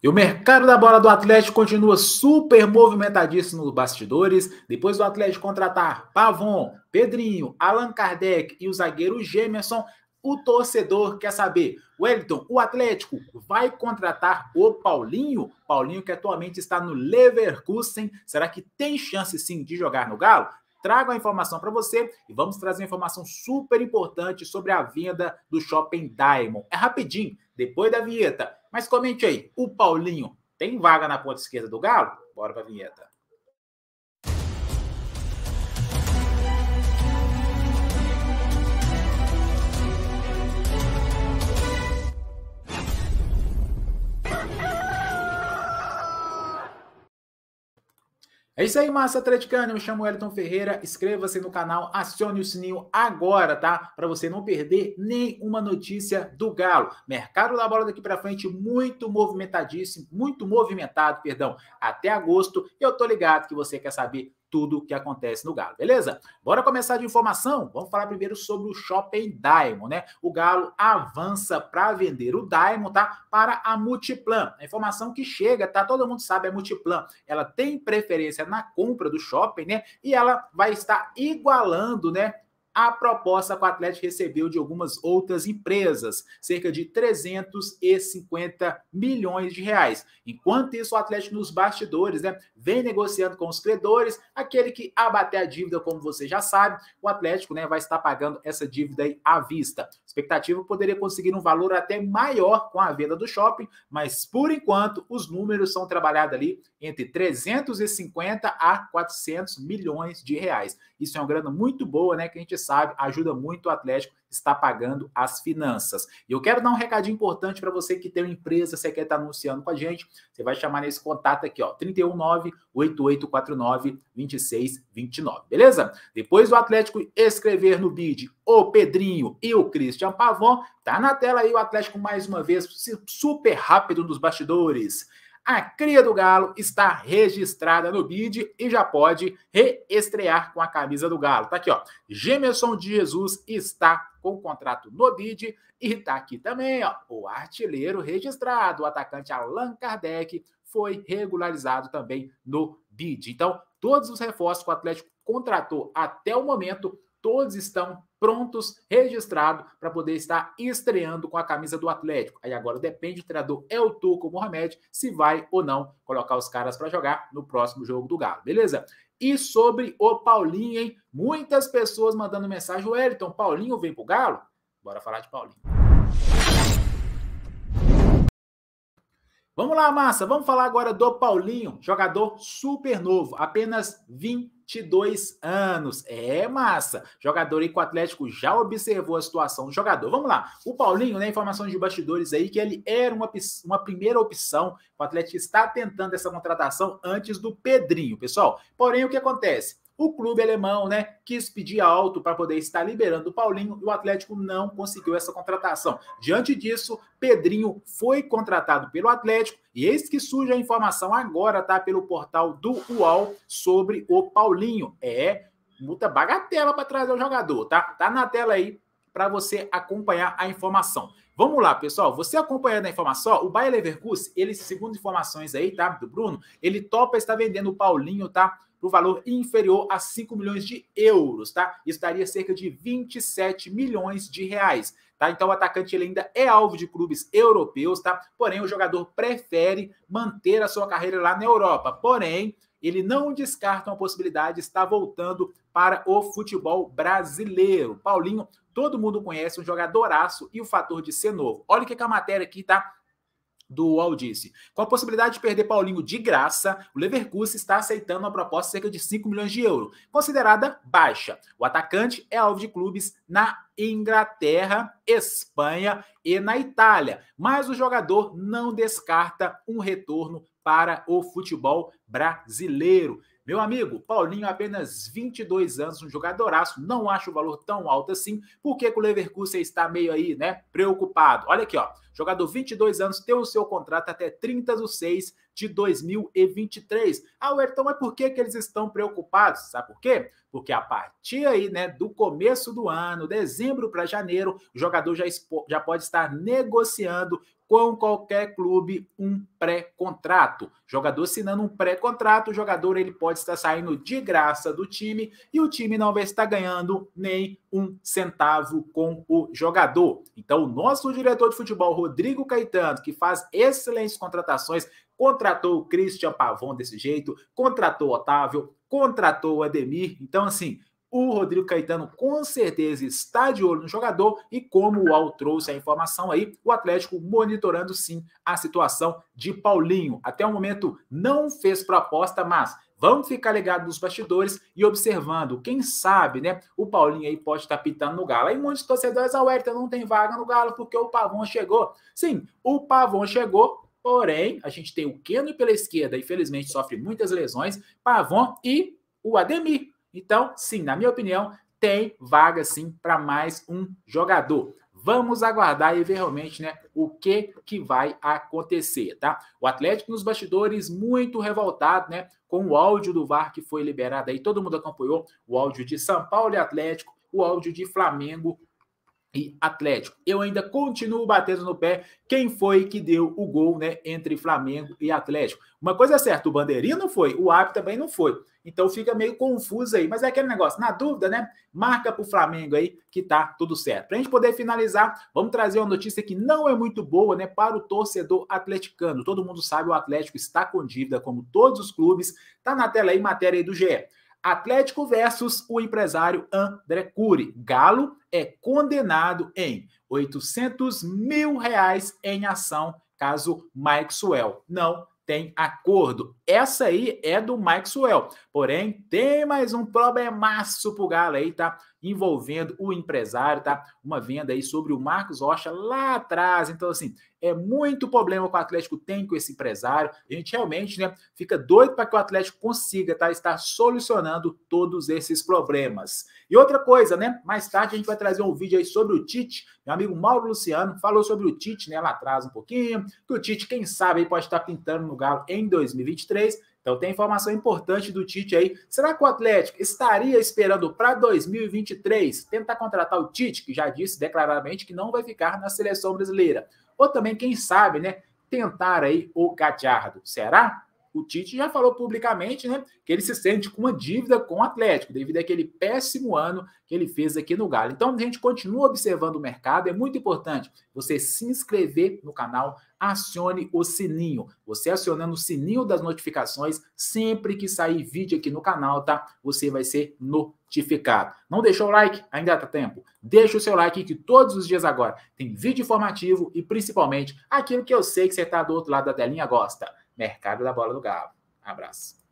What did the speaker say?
E o mercado da bola do Atlético continua super movimentadíssimo nos bastidores. Depois do Atlético contratar Pavon, Pedrinho, Allan Kardec e o zagueiro Gemerson, o torcedor quer saber, Wellington, o Atlético vai contratar o Paulinho? Paulinho que atualmente está no Leverkusen, será que tem chance sim de jogar no Galo? trago a informação para você e vamos trazer informação super importante sobre a venda do Shopping Diamond. É rapidinho, depois da vinheta. Mas comente aí, o Paulinho tem vaga na ponta esquerda do Galo? Bora para a vinheta. É isso aí, massa atleticana. Eu me chamo Elton Ferreira. Inscreva-se no canal, acione o sininho agora, tá? Para você não perder nenhuma notícia do Galo. Mercado da bola daqui para frente muito movimentadíssimo, muito movimentado, perdão, até agosto. Eu tô ligado que você quer saber tudo que acontece no Galo, beleza? Bora começar de informação? Vamos falar primeiro sobre o Shopping Diamond, né? O Galo avança para vender o Diamond, tá? Para a Multiplan. A informação que chega, tá? Todo mundo sabe, a Multiplan, ela tem preferência na compra do Shopping, né? E ela vai estar igualando, né? a proposta que o Atlético recebeu de algumas outras empresas, cerca de 350 milhões de reais. Enquanto isso, o Atlético nos bastidores né, vem negociando com os credores, aquele que abater a dívida, como você já sabe, o Atlético né, vai estar pagando essa dívida à vista. Expectativa poderia conseguir um valor até maior com a venda do shopping, mas por enquanto os números são trabalhados ali entre 350 a 400 milhões de reais. Isso é uma grana muito boa, né? Que a gente sabe ajuda muito o Atlético está pagando as finanças. E eu quero dar um recadinho importante para você que tem uma empresa, você quer estar tá anunciando com a gente, você vai chamar nesse contato aqui, ó, 319-8849-2629, beleza? Depois do Atlético escrever no bid o Pedrinho e o Christian Pavon, tá na tela aí o Atlético mais uma vez, super rápido nos bastidores a cria do Galo está registrada no BID e já pode reestrear com a camisa do Galo. Tá aqui, ó. Gemerson de Jesus está com o contrato no BID e tá aqui também, ó, o artilheiro registrado, o atacante Allan Kardec foi regularizado também no BID. Então, todos os reforços que o Atlético contratou até o momento, todos estão prontos, registrado para poder estar estreando com a camisa do Atlético. Aí agora depende do treinador é o Tuco Mohamed se vai ou não colocar os caras para jogar no próximo jogo do Galo, beleza? E sobre o Paulinho, hein? Muitas pessoas mandando mensagem, Wellington, Paulinho vem pro Galo? Bora falar de Paulinho. Vamos lá, massa. Vamos falar agora do Paulinho, jogador super novo, apenas 20 22 anos. É massa. Jogador aí que o Atlético já observou a situação do jogador. Vamos lá. O Paulinho, né? Informações de bastidores aí que ele era uma, uma primeira opção. O Atlético está tentando essa contratação antes do Pedrinho, pessoal. Porém, o que acontece? O clube alemão, né, quis pedir alto para poder estar liberando o Paulinho e o Atlético não conseguiu essa contratação. Diante disso, Pedrinho foi contratado pelo Atlético e eis que surge a informação agora, tá, pelo portal do UOL sobre o Paulinho. É muita bagatela para trazer o jogador, tá? Tá na tela aí para você acompanhar a informação. Vamos lá, pessoal. Você acompanhando a informação, o Bayer Leverkusen, ele, segundo informações aí, tá, do Bruno, ele topa está vendendo o Paulinho, tá? para o valor inferior a 5 milhões de euros, tá? Isso daria cerca de 27 milhões de reais. Tá? Então o atacante ele ainda é alvo de clubes europeus, tá? Porém, o jogador prefere manter a sua carreira lá na Europa. Porém, ele não descarta a possibilidade de estar voltando para o futebol brasileiro. Paulinho, todo mundo conhece um aço e o fator de ser novo. Olha o que, é que a matéria aqui tá do disse, Com a possibilidade de perder Paulinho de graça, o Leverkusen está aceitando uma proposta de cerca de 5 milhões de euros, considerada baixa. O atacante é alvo de clubes na Inglaterra, Espanha e na Itália, mas o jogador não descarta um retorno para o futebol brasileiro. Meu amigo, Paulinho, apenas 22 anos, um jogadoraço, não acho o valor tão alto assim. Por que, que o Leverkusen está meio aí, né, preocupado? Olha aqui, ó, jogador 22 anos, tem o seu contrato até 30 de 6 de 2023. Ah, então, mas por que, que eles estão preocupados? Sabe por quê? Porque a partir aí, né, do começo do ano, dezembro para janeiro, o jogador já, já pode estar negociando com qualquer clube um pré-contrato. Jogador assinando um pré-contrato, o jogador ele pode estar saindo de graça do time e o time não vai estar ganhando nem um centavo com o jogador. Então, o nosso diretor de futebol, Rodrigo Caetano, que faz excelentes contratações, contratou o Christian Pavon desse jeito, contratou o Otávio, contratou o Ademir. Então, assim, o Rodrigo Caetano com certeza está de olho no jogador e como o Al trouxe a informação aí, o Atlético monitorando sim a situação de Paulinho. Até o momento não fez proposta, mas Vamos ficar ligados nos bastidores e observando. Quem sabe, né? O Paulinho aí pode estar tá pitando no Galo. Aí muitos torcedores, a ah, Wellington não tem vaga no Galo porque o Pavon chegou. Sim, o Pavon chegou, porém, a gente tem o Keno pela esquerda, infelizmente sofre muitas lesões. Pavon e o Ademir então, sim, na minha opinião, tem vaga sim para mais um jogador. Vamos aguardar e ver realmente, né, o que que vai acontecer, tá? O Atlético nos bastidores muito revoltado, né, com o áudio do VAR que foi liberado aí, todo mundo acompanhou o áudio de São Paulo e Atlético, o áudio de Flamengo e Atlético. Eu ainda continuo batendo no pé quem foi que deu o gol, né, entre Flamengo e Atlético. Uma coisa é certa, o Bandeirinha não foi, o Ap também não foi. Então fica meio confuso aí, mas é aquele negócio, na dúvida, né? Marca para o Flamengo aí que tá tudo certo. Para a gente poder finalizar, vamos trazer uma notícia que não é muito boa, né, para o torcedor atleticano. Todo mundo sabe o Atlético está com dívida como todos os clubes. Tá na tela aí matéria aí do GE. Atlético versus o empresário André Cury. Galo é condenado em 800 mil reais em ação caso Maxwell não tem acordo. Essa aí é do Maxwell. Porém, tem mais um problemaço pro Galo aí, tá? envolvendo o empresário, tá? Uma venda aí sobre o Marcos Rocha lá atrás. Então, assim, é muito problema que o Atlético tem com esse empresário. A gente realmente, né, fica doido para que o Atlético consiga, tá? Estar solucionando todos esses problemas. E outra coisa, né? Mais tarde a gente vai trazer um vídeo aí sobre o Tite. Meu amigo Mauro Luciano falou sobre o Tite, né? Lá atrás um pouquinho. Que o Tite, quem sabe, aí pode estar pintando no Galo em 2023. Então tem informação importante do Tite aí. Será que o Atlético estaria esperando para 2023 tentar contratar o Tite, que já disse declaradamente que não vai ficar na seleção brasileira? Ou também, quem sabe, né? Tentar aí o Gadiardo. Será? O Tite já falou publicamente né, que ele se sente com uma dívida com o Atlético, devido àquele péssimo ano que ele fez aqui no Galo. Então, a gente continua observando o mercado. É muito importante você se inscrever no canal, acione o sininho. Você acionando o sininho das notificações, sempre que sair vídeo aqui no canal, tá? Você vai ser notificado. Não deixou o like? Ainda dá tá tempo. Deixa o seu like que todos os dias agora tem vídeo informativo e principalmente aquilo que eu sei que você está do outro lado da telinha gosta Mercado da Bola do Galo. Abraço.